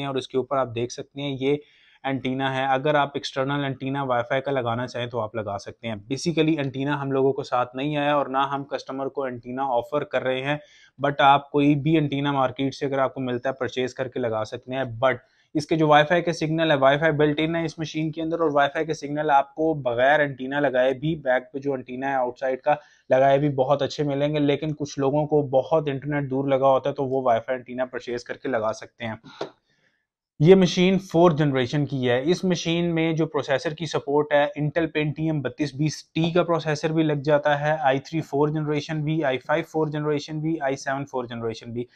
हैं और इसके ऊपर आप देख सकते हैं ये एंटीना है अगर आप एक्सटर्नल एंटीना वाईफाई का लगाना चाहें तो आप लगा सकते हैं बेसिकली एंटीना हम लोगों को साथ नहीं आया और ना हम कस्टमर को एंटीना ऑफर कर रहे हैं बट आप कोई भी एंटीना मार्केट से अगर आपको मिलता है परचेज करके लगा सकते हैं बट इसके जो वाईफाई के सिग्नल है वाईफाई बिल्ट इन है इस मशीन के अंदर और वाईफाई के सिग्नल आपको बगैर एंटीना लगाए भी बैक पे जो एंटीना है आउटसाइड का लगाए भी बहुत अच्छे मिलेंगे लेकिन कुछ लोगों को बहुत इंटरनेट दूर लगा होता है तो वो वाईफाई एंटीना परचेज करके लगा सकते हैं ये मशीन फोर्थ जनरेशन की है इस मशीन में जो प्रोसेसर की सपोर्ट है इंटेल पेंटीएम बत्तीस बीस टी का प्रोसेसर भी लग जाता है आई थ्री फोर जनरेशन भी आई फाइव फोर जनरेशन भी आई सेवन फोर जनरेशन भी